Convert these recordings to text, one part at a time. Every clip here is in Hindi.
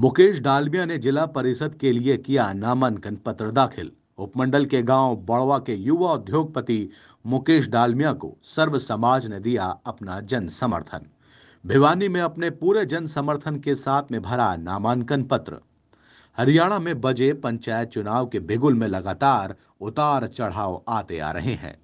मुकेश डालमिया ने जिला परिषद के लिए किया नामांकन पत्र दाखिल उपमंडल के गांव बड़वा के युवा उद्योगपति मुकेश डालमिया को सर्व समाज ने दिया अपना जन समर्थन भिवानी में अपने पूरे जन समर्थन के साथ में भरा नामांकन पत्र हरियाणा में बजे पंचायत चुनाव के बिगुल में लगातार उतार चढ़ाव आते आ रहे हैं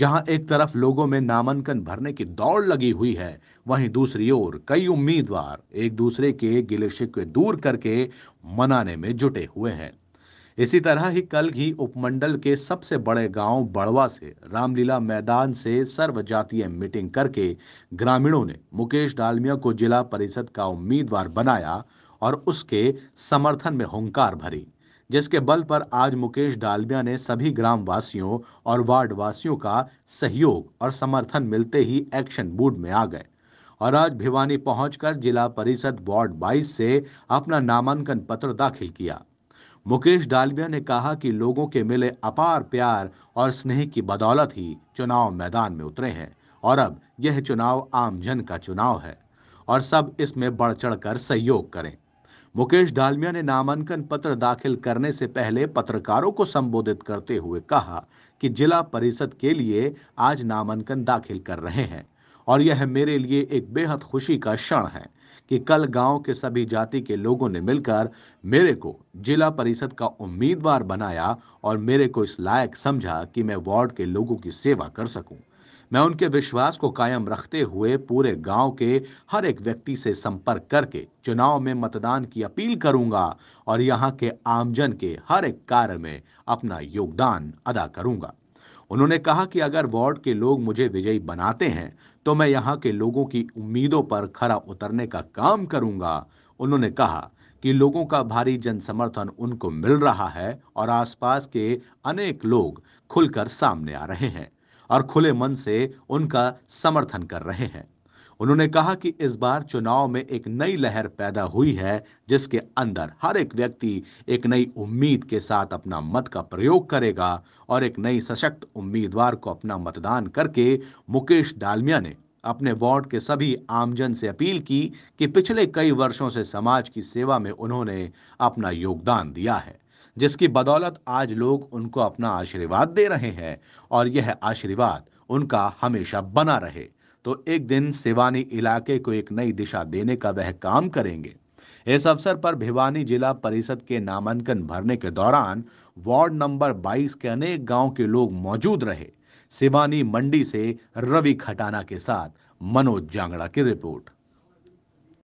जहां एक तरफ लोगों में नामांकन भरने की दौड़ लगी हुई है वहीं दूसरी ओर कई उम्मीदवार एक दूसरे के गिले शिकवे दूर करके मनाने में जुटे हुए हैं इसी तरह ही कल ही उपमंडल के सबसे बड़े गांव बड़वा से रामलीला मैदान से सर्वजातीय मीटिंग करके ग्रामीणों ने मुकेश डालमिया को जिला परिषद का उम्मीदवार बनाया और उसके समर्थन में हुंकार भरी जिसके बल पर आज मुकेश डालमिया ने सभी ग्राम वासियों और वार्ड वासियों का सहयोग और समर्थन मिलते ही एक्शन मूड में आ गए और आज भिवानी पहुंचकर जिला परिषद वार्ड 22 से अपना नामांकन पत्र दाखिल किया मुकेश डालमिया ने कहा कि लोगों के मिले अपार प्यार और स्नेह की बदौलत ही चुनाव मैदान में उतरे हैं और अब यह चुनाव आमजन का चुनाव है और सब इसमें बढ़ चढ़ कर सहयोग करें मुकेश डालमिया ने नामांकन पत्र दाखिल करने से पहले पत्रकारों को संबोधित करते हुए कहा कि जिला परिषद के लिए आज नामांकन दाखिल कर रहे हैं और यह मेरे लिए एक बेहद खुशी का क्षण है कि कल गांव के सभी जाति के लोगों ने मिलकर मेरे को जिला परिषद का उम्मीदवार बनाया और मेरे को इस लायक समझा कि मैं वार्ड के लोगों की सेवा कर सकूं। मैं उनके विश्वास को कायम रखते हुए पूरे गांव के हर एक व्यक्ति से संपर्क करके चुनाव में मतदान की अपील करूंगा और यहां के आमजन के हर एक कार्य में अपना योगदान अदा करूंगा उन्होंने कहा कि अगर वार्ड के लोग मुझे विजयी बनाते हैं तो मैं यहाँ के लोगों की उम्मीदों पर खरा उतरने का काम करूंगा उन्होंने कहा कि लोगों का भारी जन समर्थन उनको मिल रहा है और आसपास के अनेक लोग खुलकर सामने आ रहे हैं और खुले मन से उनका समर्थन कर रहे हैं उन्होंने कहा कि इस बार चुनाव में एक नई लहर पैदा हुई है जिसके अंदर हर एक व्यक्ति एक नई उम्मीद के साथ अपना मत का प्रयोग करेगा और एक नई सशक्त उम्मीदवार को अपना मतदान करके मुकेश डालमिया ने अपने वार्ड के सभी आमजन से अपील की कि पिछले कई वर्षों से समाज की सेवा में उन्होंने अपना योगदान दिया है जिसकी बदौलत आज लोग उनको अपना आशीर्वाद दे रहे हैं और यह आशीर्वाद उनका हमेशा बना रहे तो एक दिन सिवानी इलाके को एक नई दिशा देने का वह काम करेंगे इस अवसर पर भिवानी जिला परिषद के नामांकन भरने के दौरान वार्ड नंबर 22 के अनेक गांव के लोग मौजूद रहे सिवानी मंडी से रवि खटाना के साथ मनोज जांगड़ा की रिपोर्ट